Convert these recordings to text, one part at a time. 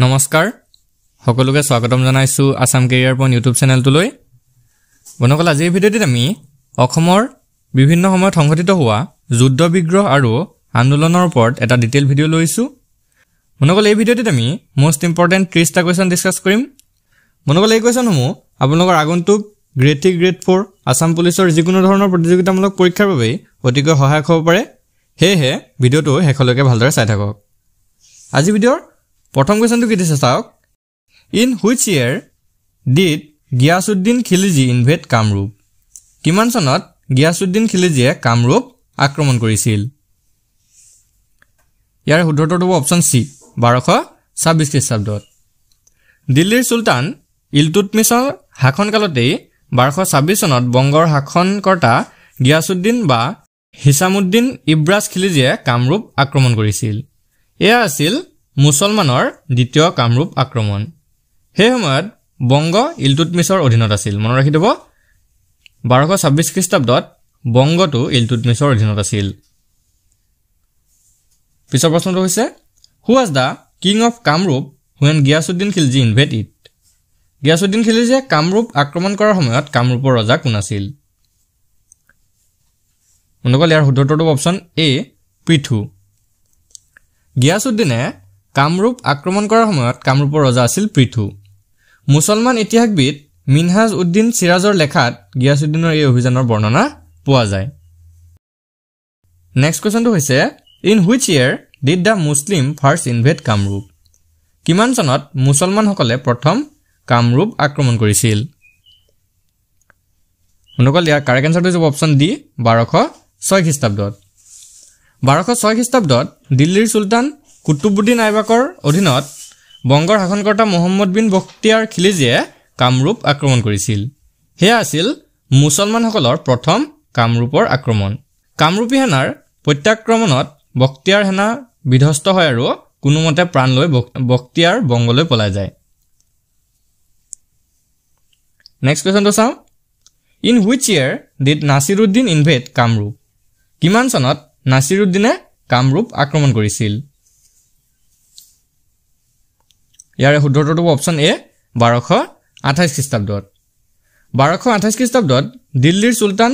নমস্কাৰ সকলোকে স্বাগতম জনাইছোঁ আছাম কেৰিয়াৰ পইণ্ট ইউটিউব চেনেলটোলৈ বনসকল আজিৰ ভিডিঅ'টিত আমি অসমৰ বিভিন্ন সময়ত সংঘটিত হোৱা যুদ্ধ বিগ্ৰহ আৰু আন্দোলনৰ ওপৰত এটা ডিটেইল ভিডিঅ' লৈছোঁ মনকল এই ভিডিঅ'টিত আমি মষ্ট ইম্পৰ্টেণ্ট ত্ৰিছটা কুৱেশ্যন ডিছকাছ কৰিম মনকল এই কুৱেশ্যনসমূহ আপোনালোকৰ আগন্তুক grade three grade for Assam পুলিচৰ যিকোনো ধৰণৰ প্ৰতিযোগিতামূলক পৰীক্ষাৰ বাবেই অতিকৈ সহায়ক হ'ব পাৰে সেয়েহে ভিডিঅ'টো শেষলৈকে ভালদৰে চাই থাকক আজি ভিডিঅ'ৰ প্ৰথম কুৱেশ্যনটো কি দিছে চাওক in which year did Ghiyasuddin Khilji invade Kamrup কিমান চনত গিয়াছুদ্দিন খিলিজিয়ে কামৰূপ আক্ৰমণ কৰিছিল ইয়াৰ শুদ্ধটোত হ'ব অপশ্যন চি বাৰশ ছাব্বিছ খ্ৰীষ্টাব্দত দিল্লীৰ চুলতান ইলটুটমিছৰ শাসনকালতেই বাৰশ ছাব্বিছ চনত বংগৰ শাসনকৰ্তা গিয়াছুদ্দিন বা হিচামুদ্দিন ইব্ৰাজ খিলিজিয়ে কামৰূপ আক্ৰমণ কৰিছিল এয়া আছিল মুছলমানৰ দ্বিতীয় কামৰূপ আক্ৰমণ সেই সময়ত বংগ ইলটুটমিছৰ অধীনত আছিল মনত ৰাখি দিব বাৰশ ছাব্বিছ খ্ৰীষ্টাব্দত বংগটো ইলটুটমিছৰ অধীনত আছিল পিছৰ প্ৰশ্নটো হৈছে who was the king of Kamrup when Ghiyasuddin Khilji invade it Ghiyasuddin খিলজিয়ে কামৰূপ আক্ৰমণ কৰাৰ সময়ত কামৰূপৰ ৰজা কোন আছিল মনে কল ইয়াৰ শুদ্ধটো অপশ্যন এ পৃথু গিয়াছুদ্দিনে কামৰূপ আক্ৰমণ কৰাৰ সময়ত কামৰূপৰ ৰজা আছিল পৃথু মুছলমান ইতিহাসবিদ মিনহাজ উদ্দিন চিৰাজৰ লেখাত গিয়াছুদ্দিনৰ এই অভিযানৰ বৰ্ণনা পোৱা যায় নেক্সট কুৱেশ্যনটো হৈছে in which year did the Muslim first invade Kamrup কিমান চনত মুছলমানসকলে প্ৰথম কামৰূপ আক্ৰমণ কৰিছিল শুনকল দিয়া কাৰেক্ট এঞ্চাৰটো হৈছে অপশ্যন ডি বাৰশ ছয় খ্ৰীষ্টাব্দত বাৰশ ছয় খ্ৰীষ্টাব্দত দিল্লীৰ চুলতান কুতুবুদ্দিন আইবাকৰ অধীনত বংগৰ শাসনকৰ্তা মহম্মদ বিন বখতিয়াৰ খিলিজীয়ে কামৰূপ আক্ৰমণ কৰিছিল সেয়া আছিল মুছলমানসকলৰ প্ৰথম কামৰূপৰ আক্ৰমণ কামৰূপী সেনাৰ প্ৰত্যাক্ৰমণত বখতিয়াৰ সেনা বিধ্বস্ত হয় আৰু কোনোমতে প্ৰাণ লৈ বখতিয়াৰ বংগলৈ পলাই যায় নেক্সট কুৱেশ্যনটো চাওঁ in which year did Nasiruddin invade Kamrup কিমান চনত নাচিৰুদ্দিনে কামৰূপ আক্ৰমণ কৰিছিল ইয়াৰে শুদ্ধটো অপশ্যন এ বাৰশ আঠাইছ খ্ৰীষ্টাব্দত বাৰশ আঠাইছ খ্ৰীষ্টাব্দত দিল্লীৰ চুলতান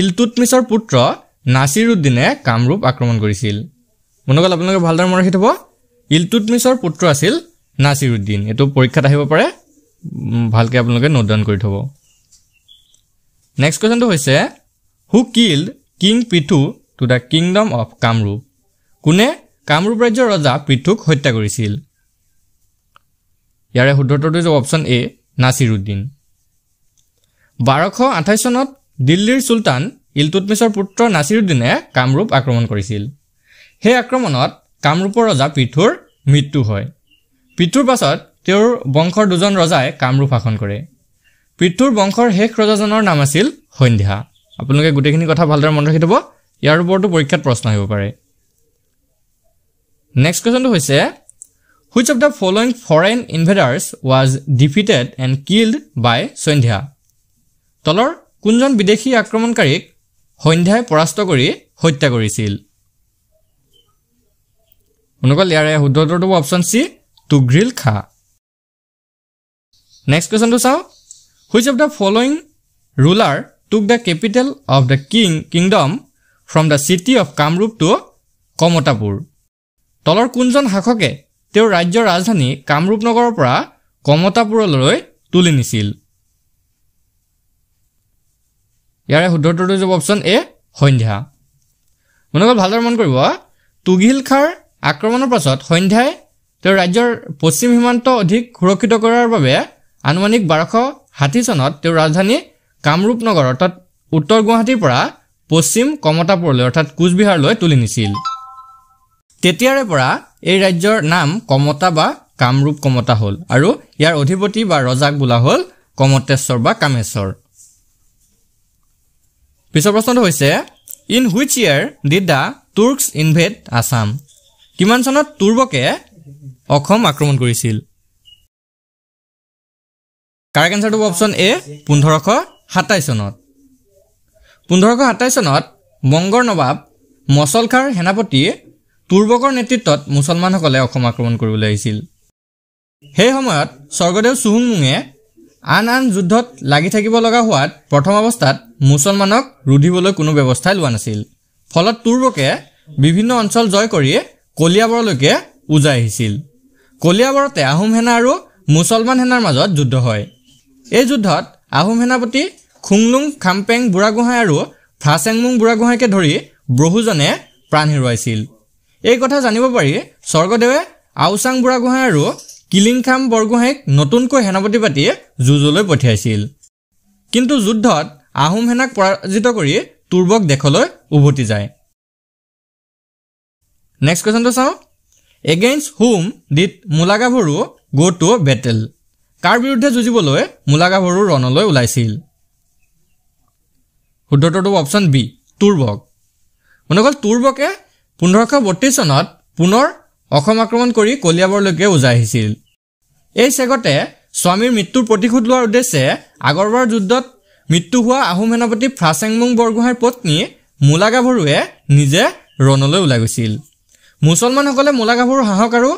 ইলটুটমিছৰ পুত্ৰ নাচিৰুদ্দিনে কামৰূপ আক্ৰমণ কৰিছিল মনোকাল আপোনালোকে ভালদৰে মনত ৰাখি থ'ব ইলটুটমিছৰ পুত্ৰ আছিল নাচিৰুদ্দিন এইটো পৰীক্ষাত আহিব পাৰে ভালকৈ আপোনালোকে নোট ডাউন কৰি থ'ব নেক্সট কুৱেশ্যনটো হৈছে who killed king Prithu to the kingdom of Kamrup কোনে কামৰূপ ৰাজ্যৰ ৰজা পিঠুক হত্যা কৰিছিল ইয়াৰে শুদ্ধোত্তৰটো যাব অপশ্যন এ নাচিৰুদ্দিন বাৰশ আঠাইছ চনত দিল্লীৰ চুলতান ইলটুটমিছৰ পুত্ৰ নাচিৰুদ্দিনে কামৰূপ আক্ৰমণ কৰিছিল সেই আক্ৰমণত কামৰূপৰ ৰজা পৃথুৰ মৃত্যু হয় পিঠুৰ পাছত তেওঁৰ বংশৰ দুজন ৰজাই কামৰূপ শাসন কৰে পৃথুৰ বংশৰ শেষ ৰজাজনৰ নাম আছিল সন্ধ্যা আপোনালোকে গোটেইখিনি কথা ভালদৰে মনত ৰাখি থ'ব ইয়াৰ ওপৰতো পৰীক্ষাত প্ৰশ্ন আহিব পাৰে নেক্সট কুৱেশ্যনটো হৈছে Which of the following foreign invaders was defeated and killed by Sondhya? তলৰ কোনজন বিদেশী আক্ৰমণকাৰীক সন্ধ্যাই পৰাস্ত কৰি হত্যা কৰিছিল অনুকল ইয়াৰে শুদ্ধ উত্তৰটো অপশ্যন চি টুগ্ৰিল খা নেক্সট কুৱেশ্যনটো চাওঁ which of the following ruler took the capital of the king kingdom from the city of Kamrup to Kamatapur তলৰ কোনজন শাসকে তেওঁৰ ৰাজ্যৰ ৰাজধানী কামৰূপ নগৰৰ পৰা কমতাপুৰলৈ তুলি নিছিল ইয়াৰে শুদ্ধটো যাব অপশ্যন এ সন্ধ্যা মনোকাল ভালদৰে মন কৰিব তুঘিল খাৰ আক্ৰমণৰ পাছত সন্ধ্যাই তেওঁৰ ৰাজ্যৰ পশ্চিম সীমান্ত অধিক সুৰক্ষিত কৰাৰ বাবে আনুমানিক বাৰশ ষাঠি চনত তেওঁৰ ৰাজধানী কামৰূপ নগৰ অৰ্থাৎ উত্তৰ গুৱাহাটীৰ পৰা পশ্চিম কমতাপুৰলৈ অৰ্থাৎ কোচবিহাৰলৈ তুলি নিছিল তেতিয়াৰে পৰা এই ৰাজ্যৰ নাম কমতা বা কামৰূপ কমতা হ'ল আৰু ইয়াৰ অধিপতি বা ৰজাক বোলা হ'ল কমতেশ্বৰ বা কামেশ্বৰ পিছৰ প্ৰশ্নটো হৈছে in which year did the Turks invade Assam কিমান চনত তুৰ্বকে অসম আক্ৰমণ কৰিছিল কাৰেক্ট এঞ্চাৰটো অপশ্যন এ পোন্ধৰশ সাতাইছ চনত পোন্ধৰশ সাতাইছ চনত বংগৰ নবাব মচলখাৰ সেনাপতি তুৰ্বকৰ নেতৃত্বত মুছলমানসকলে অসম আক্ৰমণ কৰিবলৈ আহিছিল সেই সময়ত স্বৰ্গদেউ চুহুংমুঙে আন আন যুদ্ধত লাগি থাকিব লগা হোৱাত প্ৰথম অৱস্থাত মুছলমানক ৰুধিবলৈ কোনো ব্যৱস্থাই লোৱা নাছিল ফলত তুৰ্বকে বিভিন্ন অঞ্চল জয় কৰি কলিয়াবৰলৈকে উজাই আহিছিল কলিয়াবৰতে আহোম সেনা আৰু মুছলমান সেনাৰ মাজত যুদ্ধ হয় এই যুদ্ধত আহোম সেনাপতি খুংলুং খামপেং বুঢ়াগোহাঁই আৰু ফ্ৰাচেংমুং বুঢ়াগোহাঁইকে ধৰি বহুজনে প্ৰাণ হেৰুৱাইছিল এই কথা জানিব পাৰি স্বৰ্গদেৱে আওচাং বুঢ়াগোহাঁই আৰু কিলিংখাম বৰগোহাঁইক নতুনকৈ সেনাপতি পাতি যুঁজলৈ পঠিয়াইছিল কিন্তু যুদ্ধত আহোম সেনাক পৰাজিত কৰি তুৰ্বক দেশলৈ উভতি যায় নেক্সট কুৱেশ্যনটো চাওঁ এগেইনষ্ট হোম ডিট মোলাগাভৰু গ' টু বেটেল কাৰ বিৰুদ্ধে যুঁজিবলৈ মোলাগাভৰু ৰণলৈ ওলাইছিল শুদ্ধটো অপশ্যন বি তুৰ্বক মনে গ'ল তুৰ্বকে পোন্ধৰশ বত্ৰিছ চনত পুনৰ অসম আক্ৰমণ কৰি কলিয়াবৰলৈকে উজাই আহিছিল এই চেগতে স্বামীৰ মৃত্যুৰ প্ৰতিশোধ লোৱাৰ উদ্দেশ্যে আগৰবাৰ যুদ্ধত মৃত্যু হোৱা আহোম সেনাপতি ফ্ৰাচেংমুং বৰগোহাঁইৰ পত্নী মোলা গাভৰুৱে নিজে ৰণলৈ ওলাই গৈছিল মুছলমানসকলে মোলা গাভৰুৰ সাহস আৰু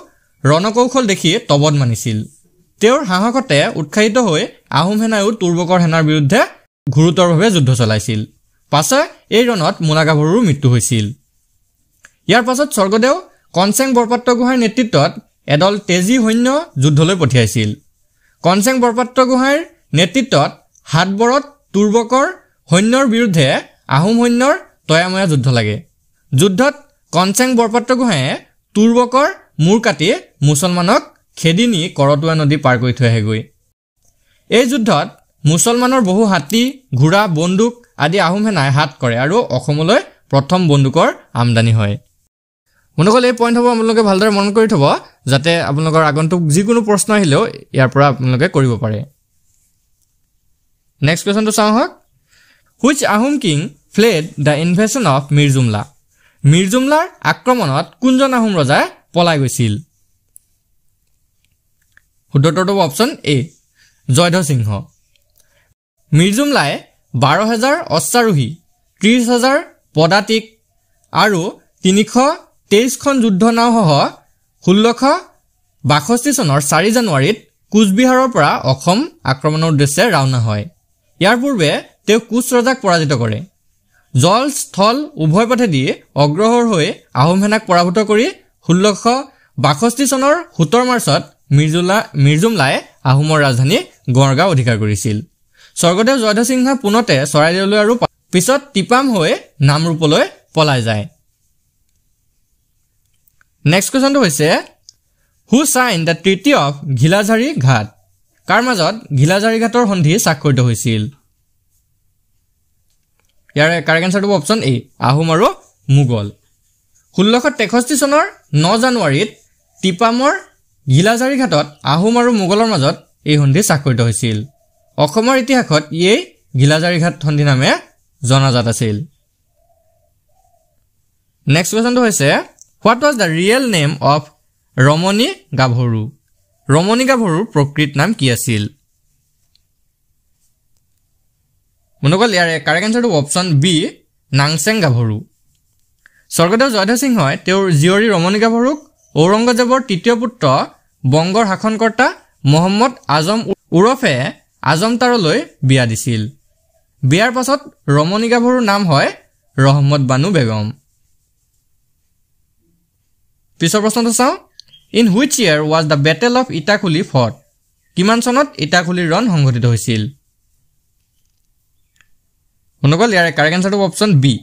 ৰণকৌশল দেখি তবত মানিছিল তেওঁৰ সাহসতে উৎসাহিত হৈ আহোম সেনায়ো তুৰ্বকৰ সেনাৰ বিৰুদ্ধে গুৰুতৰভাৱে যুদ্ধ চলাইছিল পাছে এই ৰণত মোলা গাভৰুৰ মৃত্যু হৈছিল ইয়াৰ পাছত স্বৰ্গদেউ কনচেং বৰপাত্ৰগোহাঁইৰ নেতৃত্বত এদল তেজী সৈন্য যুদ্ধলৈ পঠিয়াইছিল কনচেং বৰপাত্ৰগোহাঁইৰ নেতৃত্বত হাতবৰত তুৰ্বকৰ সৈন্যৰ বিৰুদ্ধে আহোম সৈন্যৰ তয়াময়া যুদ্ধ লাগে যুদ্ধত কনচেং বৰপাত্ৰগোহাঁয়ে তুৰ্বকৰ মূৰ কাটি মুছলমানক খেদি নি কৰতুৱা নদী পাৰ কৰি থৈ আহেগৈ এই যুদ্ধত মুছলমানৰ বহু হাতী ঘোঁৰা বন্দুক আদি আহোমে নাই হাত কৰে আৰু অসমলৈ প্ৰথম বন্দুকৰ আমদানি হয় বন্ধুসকল এই পইণ্টসমূহ আপোনালোকে ভালদৰে মনত কৰি থ'ব যাতে আপোনালোকৰ আগন্তুক যিকোনো প্ৰশ্ন আহিলেও ইয়াৰ পৰা আপোনালোকে কৰিব পাৰে নেক্সট কুৱেশ্যনটো চাওঁ হওক which Ahom king fled the invasion of Mirjumla মিৰ্জুমলাৰ আক্ৰমণত কোনজন আহোম ৰজাই পলাই গৈছিল শুদ্ধোত্তৰটো হ'ব অপশ্যন এ জয়ধ সিংহ মিৰ্জুমলাই বাৰ হেজাৰ অশ্বাৰোহী ত্ৰিছ হাজাৰ পদাতিক আৰু তিনিশ তেইছখন যুদ্ধ নাওসহ ষোল্লশ বাষষ্ঠি চনৰ চাৰি জানুৱাৰীত কোচবিহাৰৰ পৰা অসম আক্ৰমণৰ উদ্দেশ্যে ৰাওনা হয় ইয়াৰ পূৰ্বে তেওঁ কোচ ৰজাক পৰাজিত কৰে জল স্থল উভয় পথেদি অগ্ৰসৰ হৈ আহোম সেনাক পৰাভূত কৰি ষোল্লশ বাষষ্ঠি চনৰ সোতৰ মাৰ্চত মিৰ্জুলা মিৰ্জুমলাই আহোমৰ ৰাজধানী গড়গাঁও অধিকাৰ কৰিছিল স্বৰ্গদেৱ জয়ধ সিংহা পুনতে চৰাইদেউলৈ আৰু পিছত টিপাম হৈ নামৰূপলৈ পলাই যায় নেক্সট কুৱেশ্যনটো হৈছে who sign the treaty of Ghilajhari Ghat কাৰ মাজত ঘিলাঝাৰী ঘাটৰ সন্ধি স্বাক্ষৰিত হৈছিল ইয়াৰে কাৰেক্ট এনচাৰটো অপশ্যন এ আহোম আৰু মোগল ষোল্লশ তেষষ্ঠি চনৰ ন জানুৱাৰীত টিপামৰ ঘিলাঝাৰী ঘাটত আহোম আৰু মোগলৰ মাজত এই সন্ধি স্বাক্ষৰিত হৈছিল অসমৰ ইতিহাসত ইয়েই ঘিলাঝাৰী ঘাট সন্ধি নামে জনাজাত আছিল নেক্সট কুৱেশ্যনটো হৈছে what was the real name of Ramani Gabharu ৰমণী গাভৰুৰ প্ৰকৃত নাম কি আছিল মনে কল ইয়াৰে কাৰেক্ট এঞ্চাৰটো অপশ্যন বি নাংচেং গাভৰু স্বৰ্গদেৱ জয়ধ সিংহই তেওঁৰ জীয়ৰী ৰমণী গাভৰুক ঔৰংগজেৱৰ তৃতীয় পুত্ৰ বংগৰ শাসনকৰ্তা মহম্মদ আজম ওৰফে আজমতাৰলৈ বিয়া দিছিল বিয়াৰ পাছত ৰমণী গাভৰুৰ নাম হয় ৰহম্মদ বানু বেগম পিছৰ প্ৰশ্নটো চাওঁ in which year was the battle of Itakhuli fought কিমান চনত ইটাখুলিৰ ৰণ সংঘটিত হৈছিল শুনকল ইয়াৰে কাৰেক্ট এঞ্চাৰটো অপশ্যন বি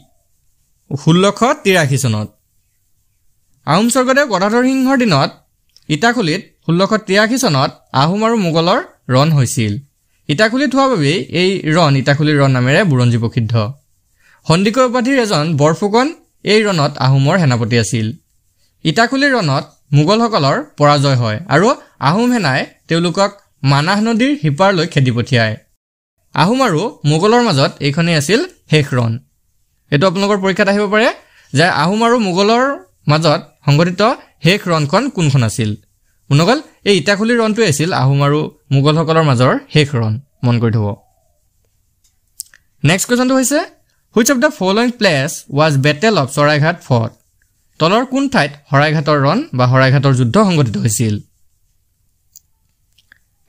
ষোল্লশ তিৰাশী চনত আহোম স্বৰ্গদেৱ গদাধৰ সিংহৰ দিনত ইটাখুলিত ষোল্লশ তিৰাশী চনত আহোম আৰু মোগলৰ ৰণ হৈছিল ইটাখুলিত হোৱাৰ বাবেই এই ৰণ ইটাখুলিৰ ৰণ নামেৰে বুৰঞ্জী প্ৰসিদ্ধ সন্দিকৈ উপাধিৰ এজন বৰফুকন এই ৰণত আহোমৰ সেনাপতি আছিল ইটাখুলি ৰণত মোগলসকলৰ পৰাজয় হয় আৰু আহোম সেনাই তেওঁলোকক মানাহ নদীৰ সিপাৰলৈ খেদি পঠিয়ায় আহোম আৰু মোগলৰ মাজত এইখনেই আছিল শেষ ৰণ এইটো আপোনালোকৰ পৰীক্ষাত আহিব পাৰে যে আহোম আৰু মোগলৰ মাজত সংঘটিত শেষ ৰণখন কোনখন আছিল মোনগল এই ইটাখুলি ৰণটোৱেই আছিল আহোম আৰু মোগলসকলৰ মাজৰ শেষ ৰণ মন কৰি থ'ব নেক্সট কুৱেশ্যনটো হৈছে which of the following place was battle of Saraighat fort তলৰ কোন ঠাইত শৰাইঘাটৰ ৰণ বা শৰাইঘাটৰ যুদ্ধ সংঘটিত হৈছিল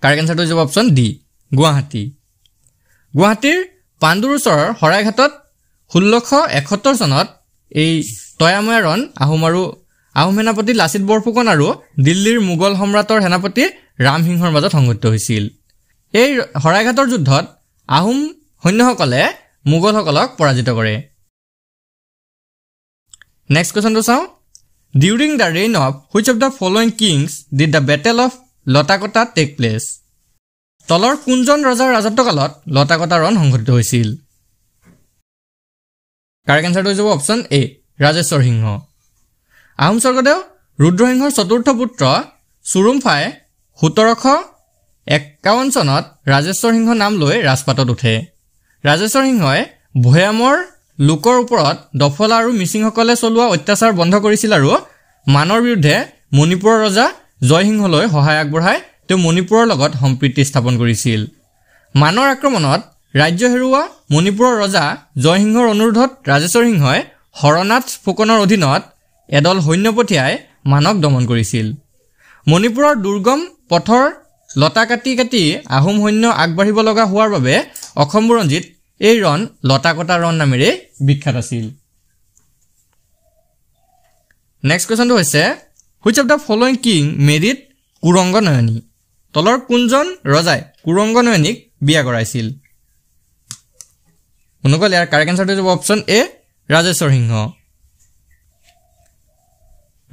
কাৰেক্ট হৈ যাব অপশ্যন ডি গুৱাহাটী গুৱাহাটীৰ পাণ্ডুৰ ওচৰৰ শৰাইঘাটত ষোল্লশ এসত্তৰ চনত এই তয়াময়া ৰণ আহোম আৰু আহোম সেনাপতি লাচিত বৰফুকন আৰু দিল্লীৰ মোগল সম্ৰাটৰ সেনাপতি ৰামসিংহৰ মাজত সংঘটিত হৈছিল এই শৰাইঘাটৰ যুদ্ধত আহোম সৈন্যসকলে মোগলসকলক পৰাজিত কৰে নেক্সট কুৱেশ্যনটো চাওঁ during the reign of which of the following kings did the battle of Latakata take place তলৰ কোনজন ৰজাৰ ৰাজত্ব ৰাজত্বকালত লতাকটা ৰণ সংঘটিত হৈছিল কাৰেক্ট এঞ্চাৰটো হৈ যাব অপশ্যন এ ৰাজেশ্বৰ সিংহ আহোম স্বৰ্গদেউ ৰুদ্ৰসিংহৰ চতুৰ্থ পুত্ৰ চুৰুম্ফাই সোতৰশ একাৱন্ন চনত ৰাজেশ্বৰ সিংহ নাম লৈ ৰাজপাটত উঠে ৰাজেশ্বৰ সিংহই ভৈয়ামৰ লোকৰ ওপৰত দফলা আৰু মিচিংসকলে চলোৱা অত্যাচাৰ বন্ধ কৰিছিল আৰু মানৰ বিৰুদ্ধে মণিপুৰৰ ৰজা জয়সিংহলৈ সহায় আগবঢ়াই তেওঁ মণিপুৰৰ লগত সম্প্ৰীতি স্থাপন কৰিছিল মানৰ আক্ৰমণত ৰাজ্য হেৰুওৱা মণিপুৰৰ ৰজা জয়সিংহৰ অনুৰোধত ৰাজেশ্বৰ সিংহই হৰনাথ ফুকনৰ অধীনত এদল সৈন্য পঠিয়াই মানক দমন কৰিছিল মণিপুৰৰ দুৰ্গম পথৰ লতা কাটি কাটি আহোম সৈন্য আগবাঢ়িব লগা হোৱাৰ বাবে অসম বুৰঞ্জীত এই ৰণ লতা কটা ৰণ নামেৰে বিখ্যাত আছিল নেক্সট কুৱেশ্যনটো হৈছে which of the following king married Kuranga Nayani তলৰ কোনজন ৰজাই কুৰংগ নয়নীক বিয়া কৰাইছিল শুনোকল ইয়াৰ কাৰেক্ট এনচাৰটো হ'ব অপশ্যন এ ৰাজেশ্বৰ সিংহ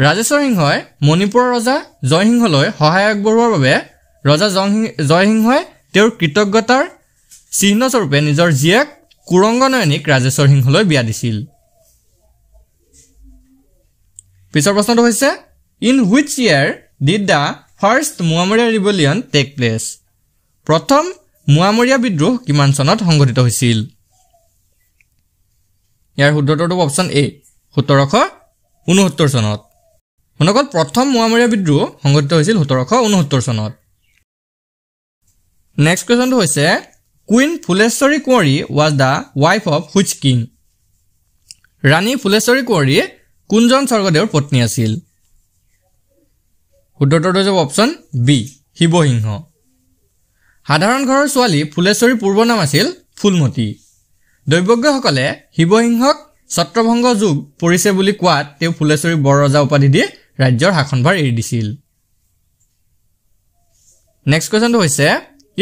ৰাজেশ্বৰ সিংহই মণিপুৰৰ ৰজা জয়সিংহলৈ সহায় আগবঢ়োৱাৰ বাবে ৰজা জয়সিং জয়সিংহই তেওঁৰ কৃতজ্ঞতাৰ চিহ্নস্বৰূপে নিজৰ জীয়েক কুৰংগ নয়নীক ৰাজেশ্বৰ সিংহলৈ বিয়া দিছিল পিছৰ প্ৰশ্নটো হৈছে in which year did the first Moamoria rebellion take place প্ৰথম মোৱামৰীয়া বিদ্ৰোহ কিমান চনত সংঘটিত হৈছিল ইয়াৰ শুদ্ধটো অপশ্যন এ সোতৰশ ঊনসত্তৰ চনত শুনকল প্ৰথম মোৱামৰীয়া বিদ্ৰোহ সংঘটিত হৈছিল সোতৰশ ঊনসত্তৰ চনত নেক্সট কুৱেশ্যনটো হৈছে queen Phuleswari Konwari was the wife of which king Rani Phuleswari কুঁৱৰীয়ে কোনজন স্বৰ্গদেৱৰ পত্নী আছিল শুদ্ধটো হৈ যাব অপশ্যন বি শিৱসিংহ সাধাৰণ ঘৰৰ ছোৱালী ফুলেশ্বৰীৰ পূৰ্ব নাম আছিল ফুলমতী দৈৱজ্ঞসকলে শিৱসিংহক ছত্ৰভংগ যুগ পৰিছে বুলি কোৱাত তেওঁ ফুলেশ্বৰী বৰ ৰজা উপাধি দি ৰাজ্যৰ শাসনভাৰ এৰি দিছিল নেক্সট কুৱেশ্যনটো হৈছে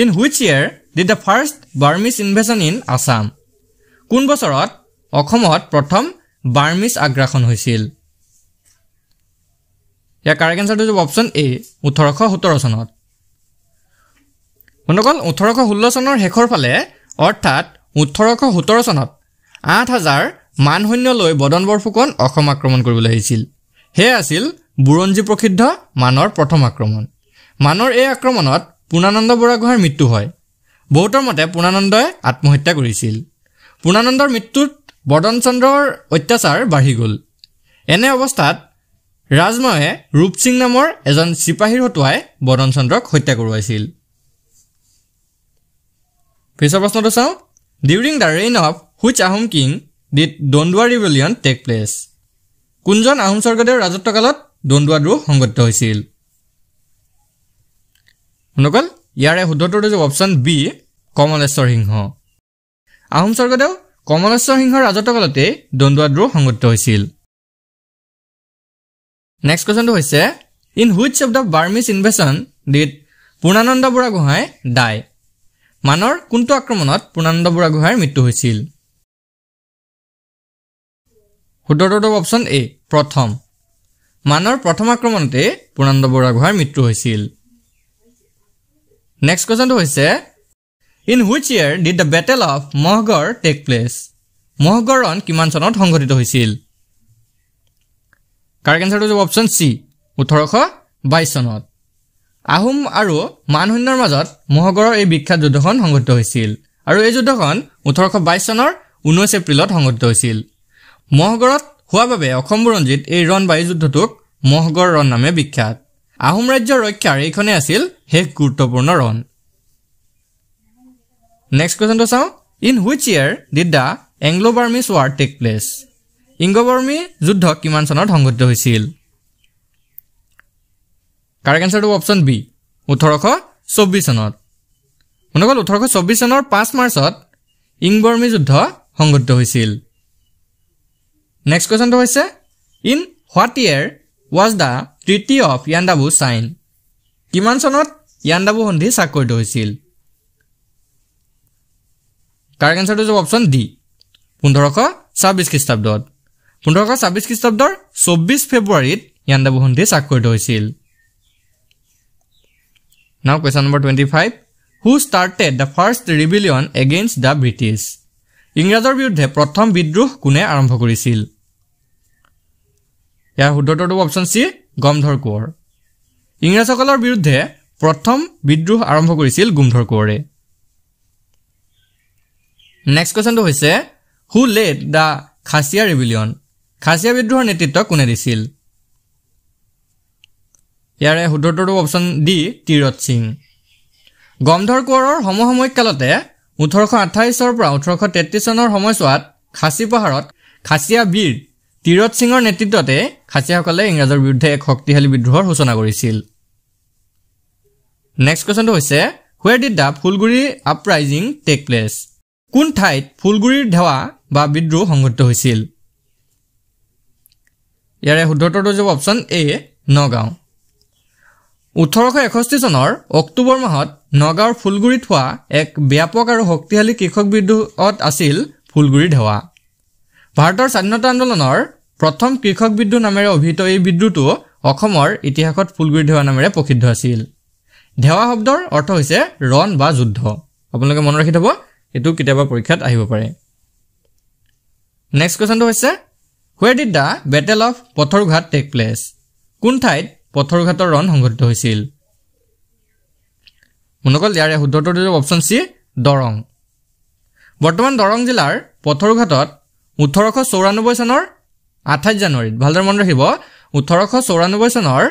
in which year did the first Burmese invasion in Assam কোন বছৰত অসমত প্ৰথম বাৰ্মিজ আগ্ৰাসন হৈছিল ইয়াৰ কাৰেক্ট এনচাৰটো হ'ব অপশ্যন এ ওঠৰশ সোতৰ চনত বন্ধুসকল ওঠৰশ ষোল্ল চনৰ শেষৰ ফালে অৰ্থাৎ ওঠৰশ সোতৰ চনত আঠ হাজাৰ মানসৈন্য লৈ বদন বৰফুকন অসম আক্ৰমণ কৰিবলৈ আহিছিল সেয়া আছিল বুৰঞ্জী প্ৰসিদ্ধ মানৰ প্ৰথম আক্ৰমণ মানৰ এই আক্ৰমণত পূৰ্ণানন্দ বুঢ়াগোহাঁইৰ মৃত্যু হয় বৌতৰ মতে পূৰ্ণানন্দই আত্মহত্যা কৰিছিল পূৰ্ণানন্দৰ মৃত্যুত চন্দ্ৰৰ অত্যাচাৰ বাঢ়ি গ'ল এনে অৱস্থাত ৰাজমাৱে ৰূপ সিং নামৰ এজন চিপাহীৰ হতুৱাই চন্দ্ৰক হত্যা কৰোৱাইছিল পিছৰ প্ৰশ্নটো চাওঁ during the reign of which Ahom king did Dondua rebellion take place কোনজন আহোম স্বৰ্গদেৱৰ ৰাজত্বকালত দণ্ডুৱা দ্ৰোহ সংঘটিত হৈছিল শুনকল ইয়াৰে শুদ্ধটোৰ অপশ্যন বি কমলেশ্বৰ সিংহ আহোম স্বৰ্গদেউ কমলেশ্বৰ সিংহৰ ৰাজত্বকালতেই দণ্ডুৱাদ্ৰোহ সংঘটিত হৈছিল নেক্সট কুৱেশ্যনটো হৈছে in which of the Burmese invasion did Purnananda Buragohain die মানৰ কোনটো আক্ৰমণত পূৰ্ণানন্দ বুঢ়াগোহাঁইৰ মৃত্যু হৈছিল সোতৰটো অপশ্যন এ প্ৰথম মানৰ প্ৰথম আক্ৰমণতেই পূৰ্ণানন্দ বুঢ়াগোহাঁইৰ মৃত্যু হৈছিল নেক্সট কুৱেশ্যনটো হৈছে in which year did the battle of Mahgarh take place মহগড়ন কিমান চনত সংঘটিত হৈছিল কাৰেক্ট এঞ্চাৰটো অপশ্যন চি ওঠৰশ বাইছ চনত আহোম আৰু মানসৈন্যৰ মাজত মহগড়ৰ এই বিখ্যাত যুদ্ধখন সংঘটিত হৈছিল আৰু এই যুদ্ধখন ওঠৰশ বাইছ চনৰ ঊনৈছ এপ্ৰিলত সংঘটিত হৈছিল মহগড়ত হোৱা বাবে অসম বুৰঞ্জীত এই ৰণ বায়ু যুদ্ধটোক মহগড় ৰণ নামে বিখ্যাত আহোম ৰাজ্যৰ ৰক্ষাৰ এইখনেই আছিল শেষ গুৰুত্বপূৰ্ণ ৰণ নেক্সট কুৱেশ্যনটো চাওঁ in which year did the Anglo' Burmese war take place ইংগ' বাৰ্মি যুদ্ধ কিমান চনত সংঘটিত হৈছিল কাৰেক্ট এনচাৰটো অপশ্যন বি ওঠৰশ চৌব্বিছ চনত মনে গ'ল ওঠৰশ চৌব্বিছ চনৰ পাঁচ মাৰ্চত ইংগৰ্মি যুদ্ধ সংঘটিত হৈছিল নেক্সট কুৱেশ্যনটো হৈছে in what year was the treaty of Yandabo sign কিমান চনত ইয়াণ্ডাবু সন্ধি স্বাক্ষৰিত হৈছিল কাৰেক্ট এনচাৰটো হৈছে অপশ্যন ডি পোন্ধৰশ ছাব্বিছ খ্ৰীষ্টাব্দত পোন্ধৰশ ছাব্বিছ খ্ৰীষ্টাব্দৰ চৌব্বিছ ফেব্ৰুৱাৰীত ইয়াণ্ডা বসুন্ধি স্বাক্ষৰিত হৈছিল now question number twenty five who started the first rebellion against the British ইংৰাজৰ বিৰুদ্ধে প্ৰথম বিদ্ৰোহ কোনে আৰম্ভ কৰিছিল ইয়াৰ শুদ্ধোত্তৰটো অপশ্যন চি গমধৰ কোঁৱৰ ইংৰাজসকলৰ বিৰুদ্ধে প্ৰথম বিদ্ৰোহ আৰম্ভ কৰিছিল গুমধৰ কোঁৱৰে নেক্সট কুৱেশ্যনটো হৈছে who led the Khasi rebellion Khasi বিদ্ৰোহৰ নেতৃত্ব কোনে দিছিল ইয়াৰে শুদ্ধটো অপশ্যন ডি তীৰথ সিং গমধৰ কোঁৱৰৰ সমসাময়িক কালতে ওঠৰশ আঠাইছৰ পৰা ওঠৰশ তেত্ৰিছ চনৰ সময়ছোৱাত খাচী পাহাৰত খাচিয়া বীৰ তীৰথ সিঙৰ নেতৃত্বতে খাচীয়াসকলে ইংৰাজৰ বিৰুদ্ধে এক শক্তিশালী বিদ্ৰোহৰ সূচনা কৰিছিল নেক্সট কুৱেশ্যনটো হৈছে where did the Phulaguri uprising take place কোন ঠাইত ফুলগুৰিৰ ধেৱা বা বিদ্ৰোহ সংঘটিত হৈছিল ইয়াৰে শুদ্ধতৰটো যাব অপশ্যন এ নগাঁও ওঠৰশ এষষ্ঠি চনৰ অক্টোবৰ মাহত নগাঁৱৰ ফুলগুৰিত হোৱা এক ব্যাপক আৰু শক্তিশালী কৃষক বিদ্ৰোহত আছিল ফুলগুৰি ধেৱা ভাৰতৰ স্বাধীনতা আন্দোলনৰ প্ৰথম কৃষক বিদ্ৰোহ নামেৰে অভিহিত এই বিদ্ৰোহটো অসমৰ ইতিহাসত ফুলগুৰি ধেৱা নামেৰে প্ৰসিদ্ধ আছিল ধেৱা শব্দৰ অৰ্থ হৈছে ৰণ বা যুদ্ধ আপোনালোকে মনত ৰাখি থ'ব এইটো কেতিয়াবা পৰীক্ষাত আহিব পাৰে নেক্সট কুৱেশ্যনটো হৈছে where did the battle of Patharughat take place কোন ঠাইত পথৰুঘাটৰ ৰণ সংঘটিত হৈছিল মনোকল ইয়াৰে শুদ্ধটোৰ দিলোঁ অপশ্যন চি দৰং বৰ্তমান দৰং জিলাৰ পথৰুঘাটত ওঠৰশ চৌৰান্নব্বৈ চনৰ আঠাইছ জানুৱাৰীত ভালদৰে মনত ৰাখিব ওঠৰশ চৌৰান্নব্বৈ চনৰ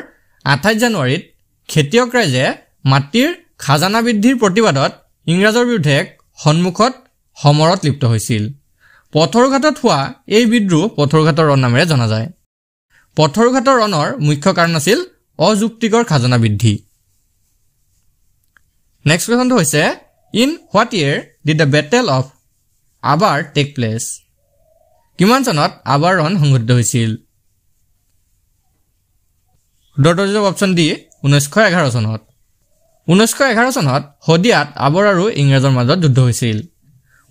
আঠাইছ জানুৱাৰীত খেতিয়ক ৰাইজে মাটিৰ খাজানা বৃদ্ধিৰ প্ৰতিবাদত ইংৰাজৰ বিৰুদ্ধে সন্মুখত সমৰত লিপ্ত হৈছিল পথৰুঘাটত হোৱা এই বিদ্ৰোহ পথৰুঘাটৰ ৰণ নামেৰে জনা যায় পথৰুঘাটৰ ৰণৰ মুখ্য কাৰণ আছিল অযুক্তিকৰ খাজনা বৃদ্ধি নেক্সট কুৱেশ্যনটো হৈছে in what year did the battle of Abor take place কিমান চনত আবাৰ ৰণ সংঘটিত হৈছিল সুদৰ্ত অপশ্যন ডি ঊনৈছশ এঘাৰ চনত ঊনৈছশ এঘাৰ চনত শদিয়াত আবৰ আৰু ইংৰাজৰ মাজত যুদ্ধ হৈছিল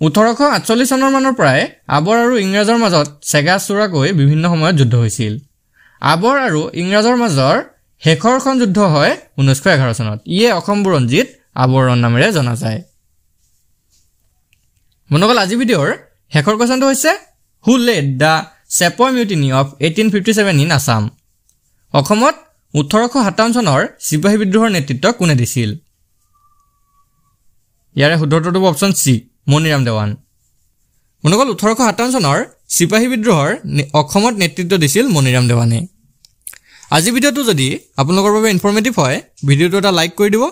ওঠৰশ আঠচল্লিছ চনৰ মানৰ পৰাই আবৰ আৰু ইংৰাজৰ মাজত চেগা চোৰাকৈ বিভিন্ন সময়ত যুদ্ধ হৈছিল আবৰ আৰু ইংৰাজৰ মাজৰ শেষৰখন যুদ্ধ হয় ঊনৈছশ এঘাৰ চনত ইয়ে অসম বুৰঞ্জীত আবৰণ নামেৰে জনা যায় মন মনোগল আজি ভিডিঅ'ৰ শেষৰ কুৱেশ্যনটো হৈছে who led the sepoy mutiny of eighteen fifty seven in Assam অসমত ওঠৰশ সাতাৱন্ন চনৰ চিপাহী বিদ্ৰোহৰ নেতৃত্ব কোনে দিছিল ইয়াৰে শুদ্ধটো হ'ব অপশ্যন চি মণিৰাম দেৱান মনোকল ওঠৰশ সাতাৱন্ন চনৰ চিপাহী বিদ্ৰোহৰ অসমত নেতৃত্ব দিছিল মণিৰাম দেৱানে আজি ভিডিঅ'টো যদি আপোনালোকৰ বাবে ইনফৰ্মেটিভ হয় ভিডিঅ'টো এটা লাইক কৰি দিব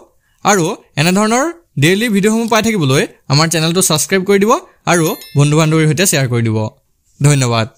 আৰু এনেধৰণৰ ডেইলি ভিডিঅ'সমূহ পাই থাকিবলৈ আমাৰ চেনেলটো ছাবস্ক্ৰাইব কৰি দিব আৰু বন্ধু বান্ধৱীৰ সৈতে শ্বেয়াৰ কৰি দিব ধন্যবাদ